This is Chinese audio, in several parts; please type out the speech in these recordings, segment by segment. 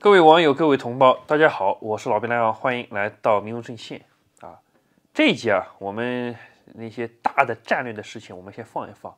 各位网友，各位同胞，大家好，我是老兵来王，欢迎来到民族阵线啊！这一集啊，我们那些大的战略的事情，我们先放一放，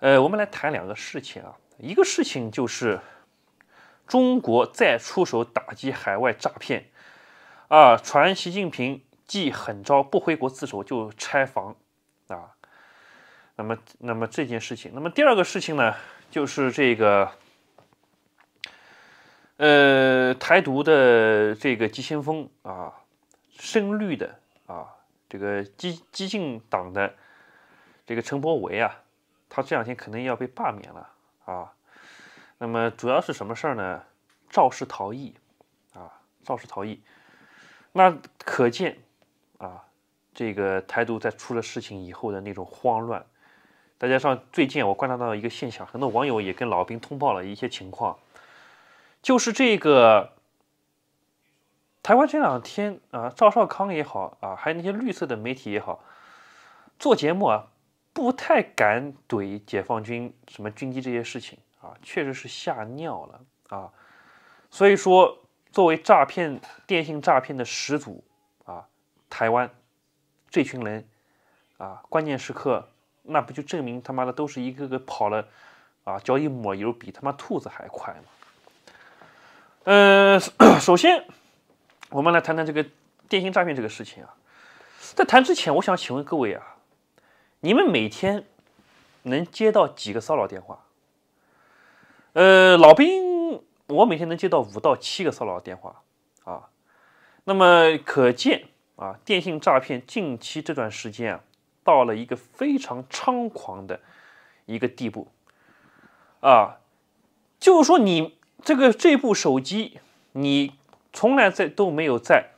呃，我们来谈两个事情啊，一个事情就是中国再出手打击海外诈骗啊，传习近平既狠招，不回国自首就拆房啊，那么，那么这件事情，那么第二个事情呢，就是这个。呃，台独的这个急先锋啊，深绿的啊，这个激激进党的这个陈伯维啊，他这两天可能要被罢免了啊。那么主要是什么事儿呢？肇事逃逸啊，肇事逃逸。那可见啊，这个台独在出了事情以后的那种慌乱。再加上最近我观察到一个现象，很多网友也跟老兵通报了一些情况。就是这个台湾这两天啊，赵少康也好啊，还有那些绿色的媒体也好，做节目啊，不太敢怼解放军什么军机这些事情啊，确实是吓尿了啊。所以说，作为诈骗电信诈骗的始祖啊，台湾这群人啊，关键时刻那不就证明他妈的都是一个个跑了啊，脚一抹油比他妈兔子还快吗？呃，首先，我们来谈谈这个电信诈骗这个事情啊。在谈之前，我想请问各位啊，你们每天能接到几个骚扰电话？呃，老兵，我每天能接到五到七个骚扰电话啊。那么可见啊，电信诈骗近期这段时间啊，到了一个非常猖狂的一个地步啊，就是说你。这个这部手机，你从来在都没有在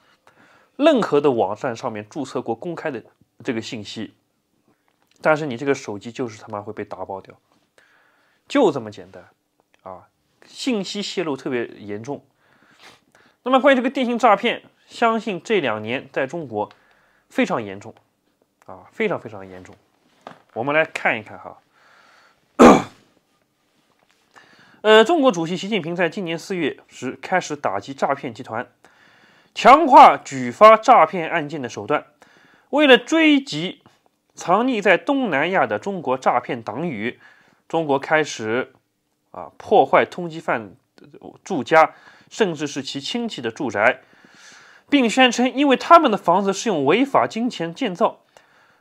任何的网站上面注册过公开的这个信息，但是你这个手机就是他妈会被打爆掉，就这么简单啊！信息泄露特别严重。那么关于这个电信诈骗，相信这两年在中国非常严重啊，非常非常严重。我们来看一看哈。呃，中国主席习近平在今年四月时开始打击诈骗集团，强化举发诈骗案件的手段。为了追击藏匿在东南亚的中国诈骗党羽，中国开始啊破坏通缉犯住家，甚至是其亲戚的住宅，并宣称因为他们的房子是用违法金钱建造。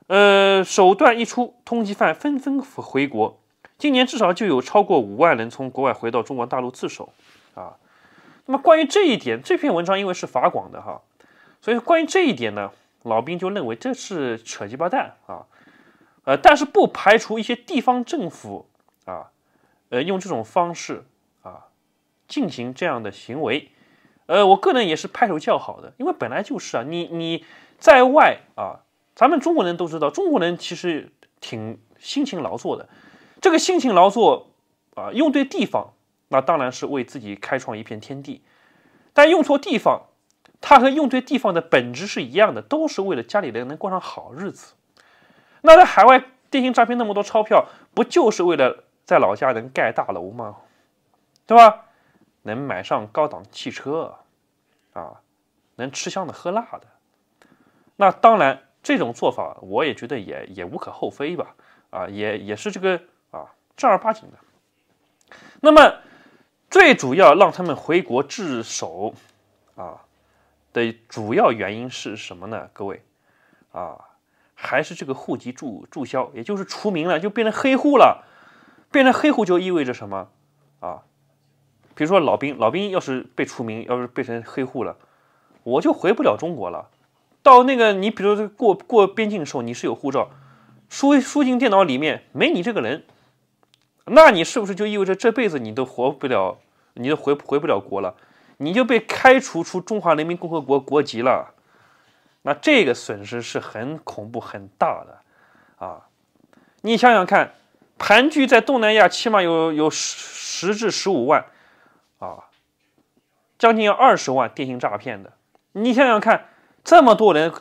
呃，手段一出，通缉犯纷纷回国。今年至少就有超过五万人从国外回到中国大陆自首，啊，那么关于这一点，这篇文章因为是法广的哈，所以关于这一点呢，老兵就认为这是扯鸡巴蛋啊，呃，但是不排除一些地方政府啊，呃，用这种方式啊，进行这样的行为，呃，我个人也是拍手叫好的，因为本来就是啊，你你在外啊，咱们中国人都知道，中国人其实挺辛勤劳作的。这个辛勤劳作啊，用对地方，那当然是为自己开创一片天地；但用错地方，它和用对地方的本质是一样的，都是为了家里人能过上好日子。那在海外电信诈骗那么多钞票，不就是为了在老家能盖大楼吗？对吧？能买上高档汽车啊，能吃香的喝辣的。那当然，这种做法我也觉得也也无可厚非吧。啊，也也是这个。正儿八经的，那么最主要让他们回国自首啊的主要原因是什么呢？各位啊，还是这个户籍注注销，也就是除名了，就变成黑户了。变成黑户就意味着什么啊？比如说老兵，老兵要是被除名，要是变成黑户了，我就回不了中国了。到那个你比如过过边境的时候，你是有护照，输输进电脑里面没你这个人。那你是不是就意味着这辈子你都活不了，你都回回不了国了？你就被开除出中华人民共和国国籍了？那这个损失是很恐怖、很大的啊！你想想看，盘踞在东南亚，起码有有十十至十五万啊，将近二十万电信诈骗的。你想想看，这么多人，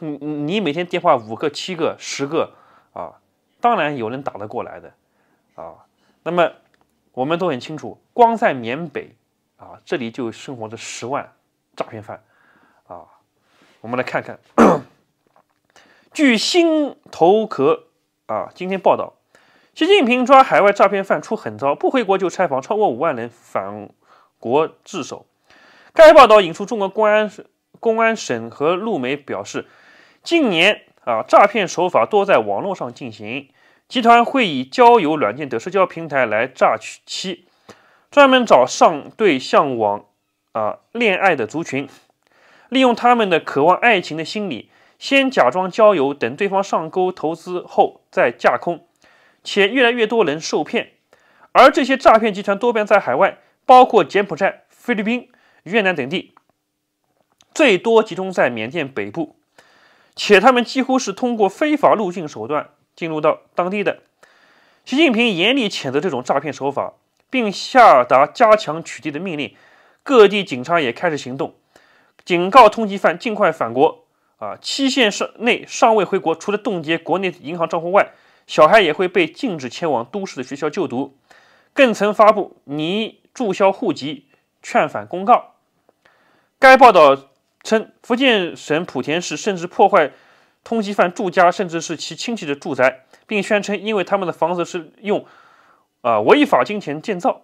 你每天电话五个、七个、十个啊，当然有人打得过来的啊。那么，我们都很清楚，光在缅北啊，这里就生活着十万诈骗犯，啊，我们来看看。据《新头壳》啊，今天报道，习近平抓海外诈骗犯出狠招，不回国就拆房，超过五万人返国自首。该报道引出中国公安公安省和陆媒表示，近年啊，诈骗手法多在网络上进行。集团会以交友软件的社交平台来榨取钱，专门找上对向往啊恋爱的族群，利用他们的渴望爱情的心理，先假装交友，等对方上钩投资后再架空，且越来越多人受骗。而这些诈骗集团多半在海外，包括柬埔寨、菲律宾、越南等地，最多集中在缅甸北部，且他们几乎是通过非法入境手段。进入到当地的，习近平严厉谴责这种诈骗手法，并下达加强取缔的命令。各地警察也开始行动，警告通缉犯尽快返国。啊，期限内尚未回国，除了冻结国内银行账户外，小孩也会被禁止前往都市的学校就读。更曾发布拟注销户籍劝返公告。该报道称，福建省莆田市甚至破坏。通缉犯住家，甚至是其亲戚的住宅，并宣称因为他们的房子是用啊违法金钱建造。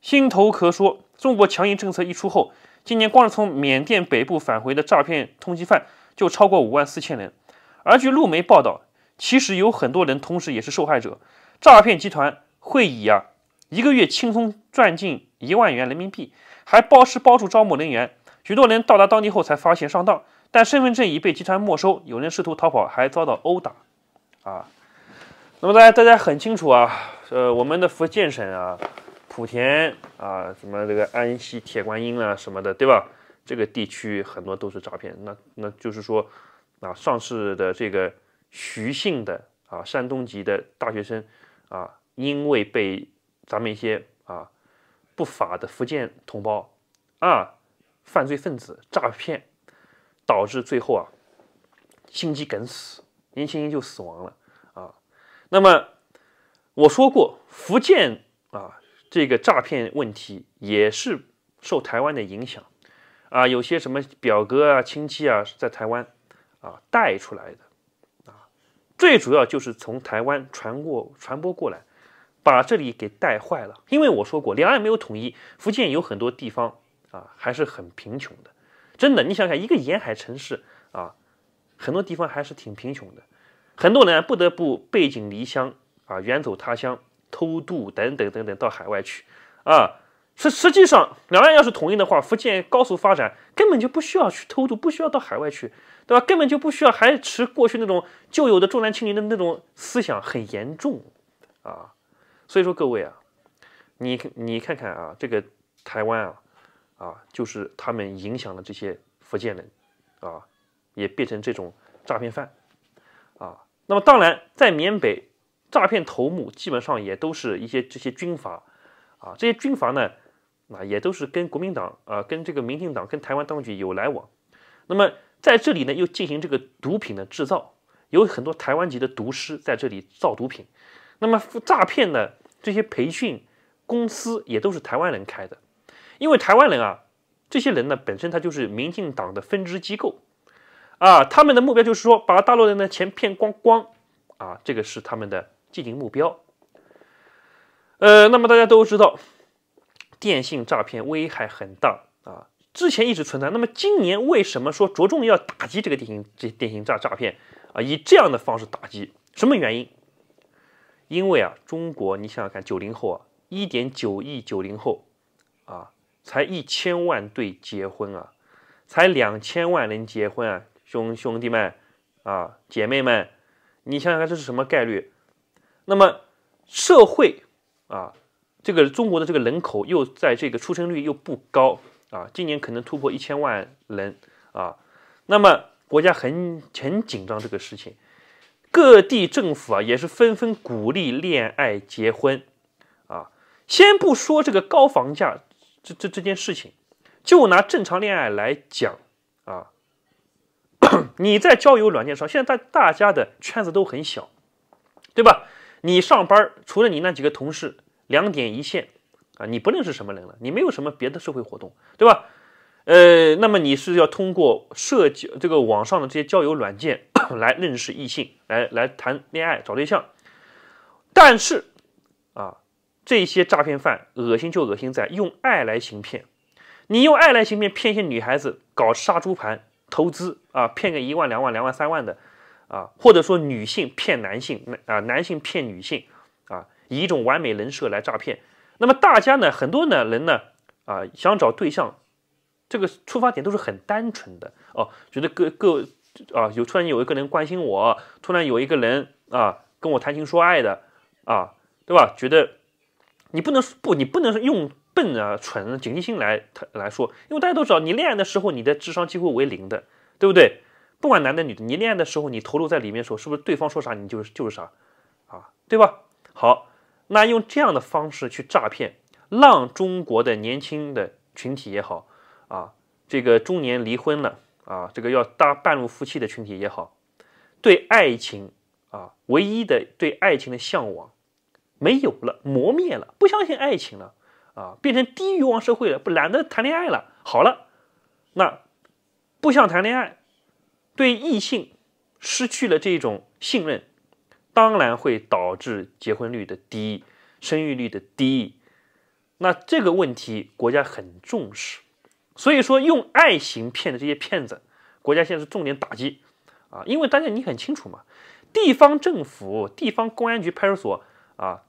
心头壳说，中国强硬政策一出后，今年光是从缅甸北部返回的诈骗通缉犯就超过五万四千人。而据路媒报道，其实有很多人同时也是受害者。诈骗集团会以啊一个月轻松赚进一万元人民币，还包吃包住招募人员。许多人到达当地后才发现上当。但身份证已被集团没收，有人试图逃跑，还遭到殴打，啊，那么大家大家很清楚啊，呃，我们的福建省啊，莆田啊，什么这个安溪铁观音啊什么的，对吧？这个地区很多都是诈骗，那那就是说啊，上市的这个徐姓的啊，山东籍的大学生啊，因为被咱们一些啊不法的福建同胞啊犯罪分子诈骗。导致最后啊，心肌梗死，年轻人就死亡了啊。那么我说过，福建啊这个诈骗问题也是受台湾的影响啊，有些什么表哥啊、亲戚啊在台湾啊带出来的啊，最主要就是从台湾传过传播过来，把这里给带坏了。因为我说过，两岸没有统一，福建有很多地方啊还是很贫穷的。真的，你想想，一个沿海城市啊，很多地方还是挺贫穷的，很多人不得不背井离乡啊，远走他乡，偷渡等等等等到海外去啊。实实际上，两岸要是统一的话，福建高速发展根本就不需要去偷渡，不需要到海外去，对吧？根本就不需要还持过去那种旧有的重男轻女的那种思想，很严重啊。所以说，各位啊，你你看看啊，这个台湾啊。啊，就是他们影响了这些福建人，啊，也变成这种诈骗犯，啊，那么当然，在缅北，诈骗头目基本上也都是一些这些军阀，啊，这些军阀呢，啊，也都是跟国民党啊，跟这个民进党、跟台湾当局有来往，那么在这里呢，又进行这个毒品的制造，有很多台湾籍的毒师在这里造毒品，那么诈骗的这些培训公司也都是台湾人开的。因为台湾人啊，这些人呢本身他就是民进党的分支机构，啊，他们的目标就是说把大陆人的钱骗光光，啊，这个是他们的既定目标。呃，那么大家都知道，电信诈骗危害很大啊，之前一直存在。那么今年为什么说着重要打击这个电信这电信诈诈骗啊，以这样的方式打击，什么原因？因为啊，中国你想想看，九零后啊，一点九亿九零后啊。才一千万对结婚啊，才两千万人结婚啊，兄兄弟们啊，姐妹们，你想想这是什么概率？那么社会啊，这个中国的这个人口又在这个出生率又不高啊，今年可能突破一千万人啊，那么国家很很紧张这个事情，各地政府啊也是纷纷鼓励恋爱结婚啊，先不说这个高房价。这这这件事情，就拿正常恋爱来讲啊，你在交友软件上，现在大大家的圈子都很小，对吧？你上班除了你那几个同事两点一线啊，你不认识什么人了，你没有什么别的社会活动，对吧？呃，那么你是要通过社交这个网上的这些交友软件来认识异性，来来谈恋爱找对象，但是啊。这些诈骗犯恶心就恶心在用爱来行骗，你用爱来行骗，骗一些女孩子搞杀猪盘投资啊，骗个一万两万两万三万的啊，或者说女性骗男性，男啊男性骗女性啊，以一种完美人设来诈骗。那么大家呢，很多呢人呢啊想找对象，这个出发点都是很单纯的哦，觉得各各啊有突然有一个人关心我，突然有一个人啊跟我谈情说爱的啊，对吧？觉得。你不能不，你不能用笨啊、啊、警惕性来他来说，因为大家都知道，你恋爱的时候，你的智商几乎为零的，对不对？不管男的女的，你恋爱的时候，你投入在里面的时候，是不是对方说啥，你就是就是啥，啊，对吧？好，那用这样的方式去诈骗，让中国的年轻的群体也好，啊，这个中年离婚了啊，这个要搭半路夫妻的群体也好，对爱情啊，唯一的对爱情的向往。没有了，磨灭了，不相信爱情了，啊，变成低欲望社会了，不懒得谈恋爱了。好了，那不想谈恋爱，对异性失去了这种信任，当然会导致结婚率的低，生育率的低。那这个问题国家很重视，所以说用爱情骗的这些骗子，国家现在是重点打击啊，因为大家你很清楚嘛，地方政府、地方公安局、派出所啊。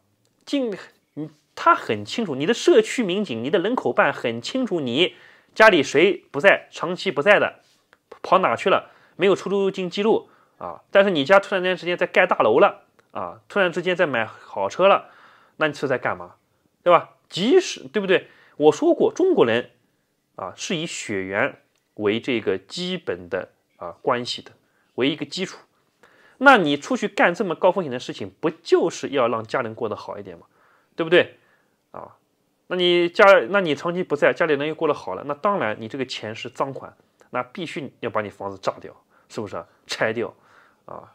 进，嗯，他很清楚，你的社区民警，你的人口办很清楚，你家里谁不在，长期不在的，跑哪去了，没有出入境记录啊。但是你家突然间之间在盖大楼了啊，突然之间在买好车了，那你是在干嘛，对吧？即使对不对？我说过，中国人啊是以血缘为这个基本的啊关系的，为一个基础。那你出去干这么高风险的事情，不就是要让家人过得好一点吗？对不对？啊，那你家，那你长期不在，家里人又过得好了，那当然你这个钱是赃款，那必须要把你房子炸掉，是不是？拆掉啊，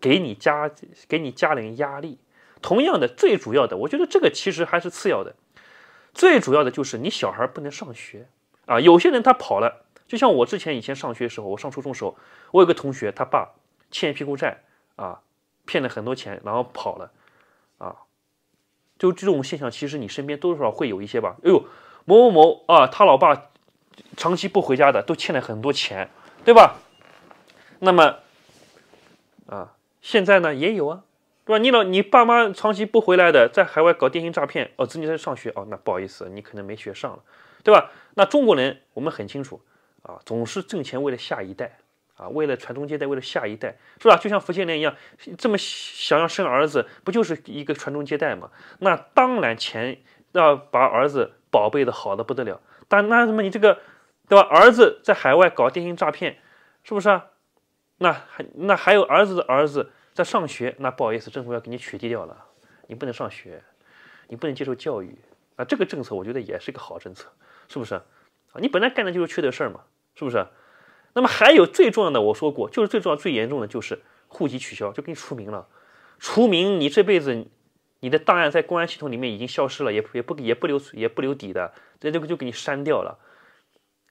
给你家，给你家人压力。同样的，最主要的，我觉得这个其实还是次要的，最主要的就是你小孩不能上学啊。有些人他跑了，就像我之前以前上学的时候，我上初中时候，我有个同学，他爸。欠一屁股债啊，骗了很多钱然后跑了啊，就这种现象，其实你身边多少会有一些吧。哎呦，某某某啊，他老爸长期不回家的，都欠了很多钱，对吧？那么啊，现在呢也有啊，对吧？你老你爸妈长期不回来的，在海外搞电信诈骗哦，子女在上学哦，那不好意思，你可能没学上了，对吧？那中国人我们很清楚啊，总是挣钱为了下一代。啊，为了传宗接代，为了下一代，是吧？就像福建人一样，这么想要生儿子，不就是一个传宗接代嘛？那当然，钱要把儿子宝贝的好的不得了。但那什么，你这个，对吧？儿子在海外搞电信诈骗，是不是啊？那还那还有儿子的儿子在上学，那不好意思，政府要给你取缔掉了，你不能上学，你不能接受教育啊！这个政策我觉得也是个好政策，是不是？啊，你本来干的就是缺德事儿嘛，是不是？那么还有最重要的，我说过，就是最重要、最严重的就是户籍取消，就给你除名了。除名，你这辈子，你的档案在公安系统里面已经消失了，也也不给也不留，也不留底的，这就就给你删掉了。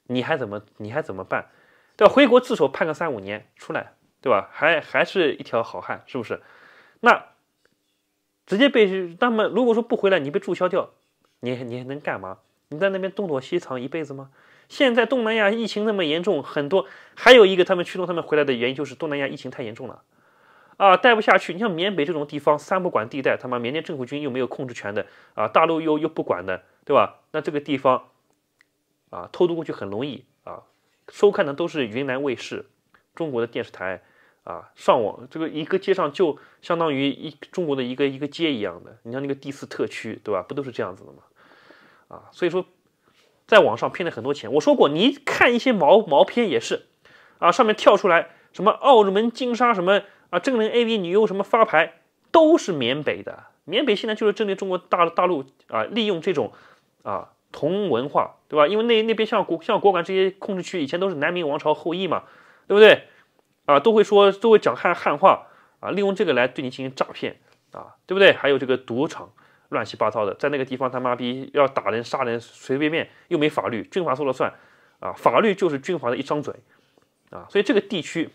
你还怎么你还怎么办？对吧？回国自首，判个三五年出来，对吧？还还是一条好汉，是不是？那直接被那么如果说不回来，你被注销掉，你你还能干嘛？你在那边东躲西藏一辈子吗？现在东南亚疫情那么严重，很多还有一个他们驱动他们回来的原因就是东南亚疫情太严重了，啊，待不下去。你像缅北这种地方，三不管地带，他妈缅甸政府军又没有控制权的，啊，大陆又又不管的，对吧？那这个地方，啊，偷渡过去很容易啊。收看的都是云南卫视，中国的电视台啊，上网这个一个街上就相当于一中国的一个一个街一样的。你像那个第四特区，对吧？不都是这样子的吗？啊，所以说。在网上骗了很多钱。我说过，你看一些毛毛片也是，啊，上面跳出来什么澳门金沙什么啊，正人 AV 女优什么发牌，都是缅北的。缅北现在就是针对中国大大陆啊，利用这种啊同文化，对吧？因为那那边像国像国管这些控制区，以前都是南明王朝后裔嘛，对不对？啊，都会说都会讲汉汉话啊，利用这个来对你进行诈骗啊，对不对？还有这个赌场。乱七八糟的，在那个地方他妈逼要打人杀人，随随便便，又没法律，军阀说了算，啊，法律就是军阀的一张嘴，啊，所以这个地区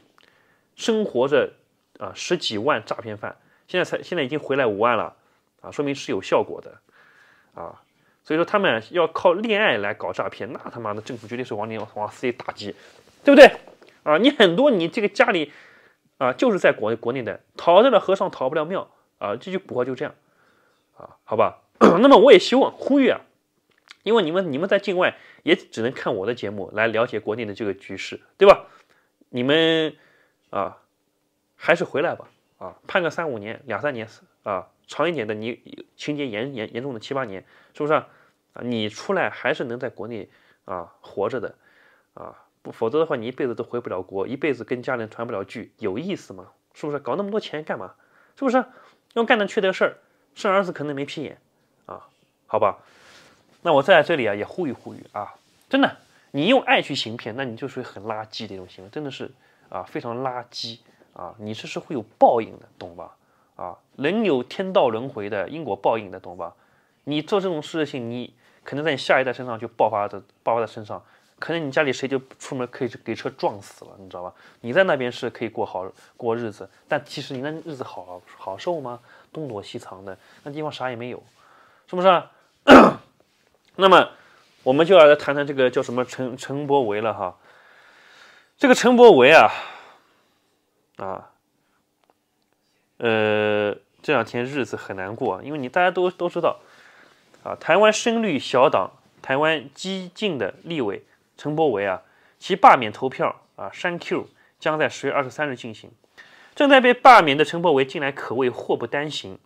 生活着啊十几万诈骗犯，现在才现在已经回来五万了，啊，说明是有效果的，啊，所以说他们要靠恋爱来搞诈骗，那他妈的政府绝对是往里往死里打击，对不对？啊，你很多你这个家里啊就是在国国内的，逃得了和尚逃不了庙，啊，这句古话就这样。啊，好吧，那么我也希望呼吁啊，因为你们你们在境外也只能看我的节目来了解国内的这个局势，对吧？你们啊，还是回来吧。啊，判个三五年、两三年啊，长一点的你情节严严严重的七八年，是不是啊？你出来还是能在国内啊活着的，啊，不否则的话你一辈子都回不了国，一辈子跟家人团不了聚，有意思吗？是不是？搞那么多钱干嘛？是不是要干的缺德事儿？生儿子可能没屁眼，啊，好吧，那我在这里啊也呼吁呼吁啊，真的，你用爱去行骗，那你就属于很垃圾的一种行为，真的是啊非常垃圾啊，你这是会有报应的，懂吧？啊，人有天道轮回的因果报应的，懂吧？你做这种事情，你可能在你下一代身上就爆发的爆发在身上，可能你家里谁就出门可以给车撞死了，你知道吧？你在那边是可以过好过日子，但其实你那日子好好受吗？东躲西藏的那地方啥也没有，是不是？啊？那么我们就要来谈谈这个叫什么陈陈伯维了哈。这个陈伯维啊，啊，呃，这两天日子很难过，因为你大家都都知道啊，台湾深绿小党台湾激进的立委陈伯维啊，其罢免投票啊删 Q 将在十月二十三日进行。正在被罢免的陈柏维近来可谓祸不单行，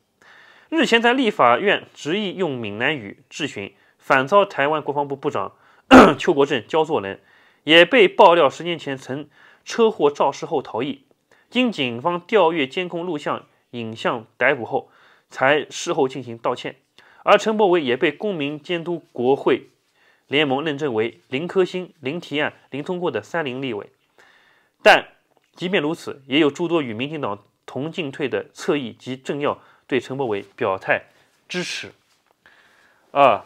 日前在立法院执意用闽南语质询，反遭台湾国防部部长 邱国正焦作人，也被爆料十年前曾车祸肇事后逃逸，经警方调阅监控录像影像逮捕后，才事后进行道歉。而陈柏维也被公民监督国会联盟认证为零科星、零提案零通过的三零立委，但。即便如此，也有诸多与民进党同进退的侧翼及政要对陈柏伟表态支持。啊，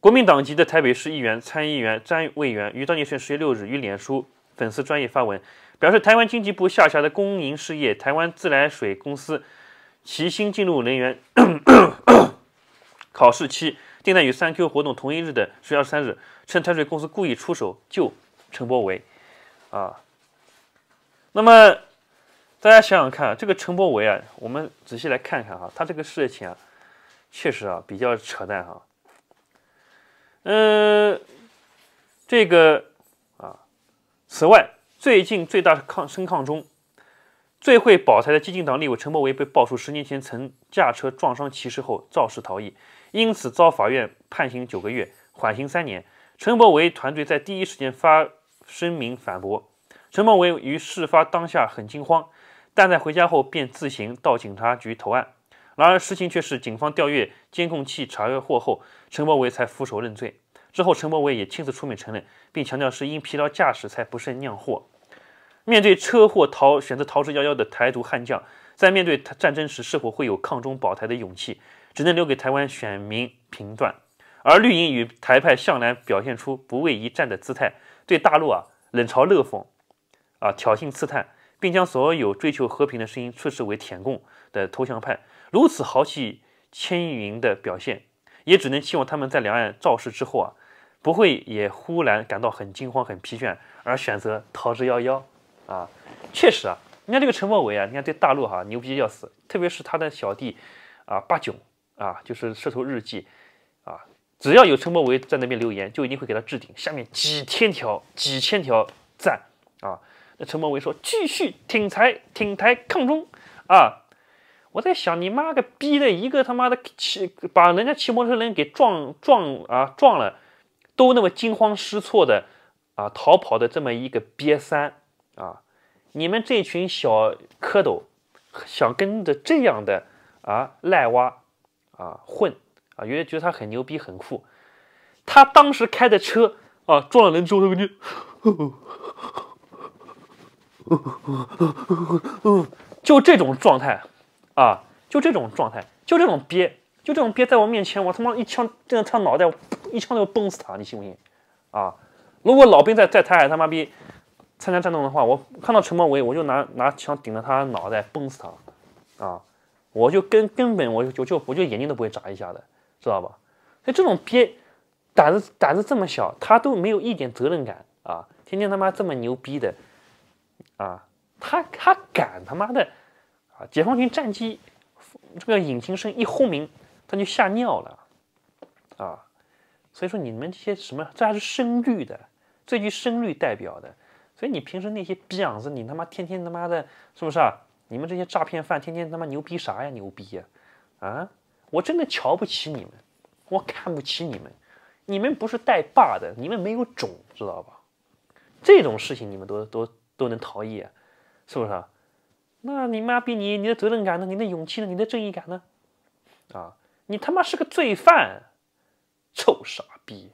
国民党籍的台北市议员、参议员詹卫元于当年十月六日于脸书粉丝专业发文，表示台湾经济部下辖的公营事业台湾自来水公司，其新进入人员考试期定在与三 Q 活动同一日的十月二十三日，趁台水公司故意出手救陈柏伟。啊。那么，大家想想看，这个陈博维啊，我们仔细来看看哈，他这个事情啊，确实啊比较扯淡哈。呃，这个啊，此外，最近最大抗声抗中最会保财的激进党立委陈博维被爆出十年前曾驾车撞伤骑士后肇事逃逸，因此遭法院判刑九个月，缓刑三年。陈博维团队在第一时间发声明反驳。陈柏伟于事发当下很惊慌，但在回家后便自行到警察局投案。然而，事情却是警方调阅监控器查获后，陈柏伟才俯首认罪。之后，陈柏伟也亲自出面承认，并强调是因疲劳驾驶才不慎酿祸。面对车祸逃选择逃之夭夭的台独悍将，在面对战争时是否会有抗中保台的勇气，只能留给台湾选民评断。而绿营与台派向来表现出不畏一战的姿态，对大陆啊冷嘲热讽。啊！挑衅刺探，并将所有追求和平的声音出示为舔共的投降派，如此豪气轻云的表现，也只能期望他们在两岸造势之后啊，不会也忽然感到很惊慌、很疲倦而选择逃之夭夭。啊，确实啊，你看这个陈茂伟啊，你看对大陆哈牛逼要死，特别是他的小弟啊八囧啊，就是《射头日记》啊，只要有陈茂维在那边留言，就一定会给他置顶，下面几千条、几千条赞啊。陈梦伟说：“继续挺台，挺台抗中啊！”我在想，你妈个逼的，一个他妈的骑把人家骑摩托车人给撞撞啊撞了，都那么惊慌失措的啊逃跑的这么一个瘪三啊！你们这群小蝌蚪想跟着这样的啊赖蛙啊混啊，觉得觉得他很牛逼很酷。他当时开的车啊撞了人之后，他就。就这种状态，啊，就这种状态，就这种憋，就这种憋，在我面前，我他妈一枪顶他脑袋，一枪就崩死他，你信不信？啊，如果老兵在在台海他妈逼参加战斗的话，我看到陈茂维，我就拿拿枪顶着他脑袋崩死他，啊，我就根根本我就就我就眼睛都不会眨一下的，知道吧？所以这种憋，胆子胆子这么小，他都没有一点责任感啊，天天他妈这么牛逼的。啊，他他敢他妈的，啊，解放军战机这个引擎声一轰鸣，他就吓尿了，啊，所以说你们这些什么，这还是深绿的，最具深绿代表的，所以你平时那些逼样子，你他妈天天他妈的，是不是啊？你们这些诈骗犯，天天他妈牛逼啥呀？牛逼呀，啊，我真的瞧不起你们，我看不起你们，你们不是带把的，你们没有种，知道吧？这种事情你们都都。都能逃逸，是不是？那你妈逼你，你的责任感呢？你的勇气呢？你的正义感呢？啊，你他妈是个罪犯，臭傻逼！